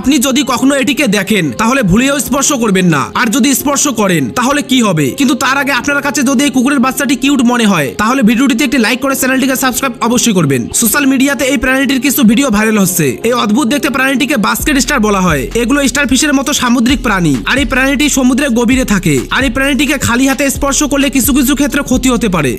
আপনি যদি কখনো এটিকে দেখেন তাহলে ভুলেও স্পর্শ করবেন না আর যদি স্পর্শ করেন তাহলে কি হবে কিন্তু তার আগে আপনার কাছে যদি এই কুকুরের বাচ্চাটি কিউট মনে হয় তাহলে ভিডিওটিতে একটি লাইক করে চ্যানেলটিকে সাবস্ক্রাইব অবশ্যই করবেন সোশ্যাল মিডিয়াতে এই প্রাণীটির কিছু ভিডিও ভাইরাল হচ্ছে এই অদ্ভুত দেখতে প্রাণীটিকে বাস্কেট স্টার বলা হয় এগুলো স্টার ফিশের মতো সামুদ্রিক প্রাণী আর এই প্রাণীটি সমুদ্রের গভীরে থাকে আর এই প্রাণীটিকে খালি হাতে স্পর্শ করলে কিছু কিছু ক্ষেত্রে ক্ষতি হতে পারে